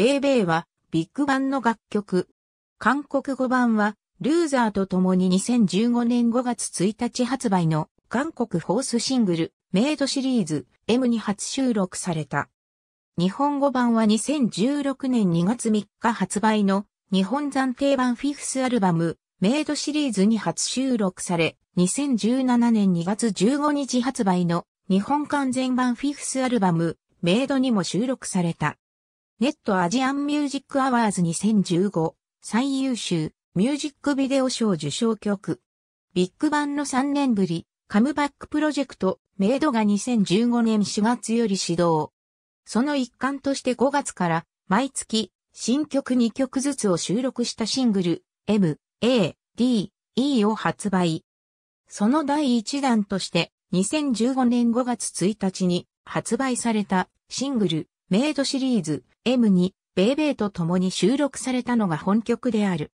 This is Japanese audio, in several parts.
ベイベイはビッグバンの楽曲。韓国語版はルーザーと共に2015年5月1日発売の韓国フォースシングルメイドシリーズ M に初収録された。日本語版は2016年2月3日発売の日本暫定版フィフスアルバムメイドシリーズに初収録され、2017年2月15日発売の日本完全版フィフスアルバムメイドにも収録された。ネットアジアンミュージックアワーズ2015最優秀ミュージックビデオ賞受賞曲。ビッグバンの3年ぶり、カムバックプロジェクト、メイドが2015年4月より始動。その一環として5月から、毎月、新曲2曲ずつを収録したシングル、M、A、D、E を発売。その第1弾として、2015年5月1日に発売されたシングル、メイドシリーズ M2 ベイベイと共に収録されたのが本曲である。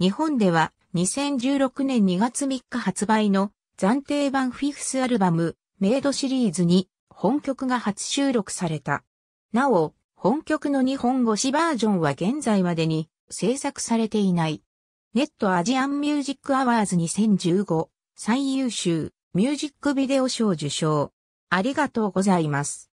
日本では2016年2月3日発売の暫定版フィフスアルバムメイドシリーズに本曲が初収録された。なお、本曲の日本語詞バージョンは現在までに制作されていない。ネットアジアンミュージックアワーズ2015最優秀ミュージックビデオ賞受賞。ありがとうございます。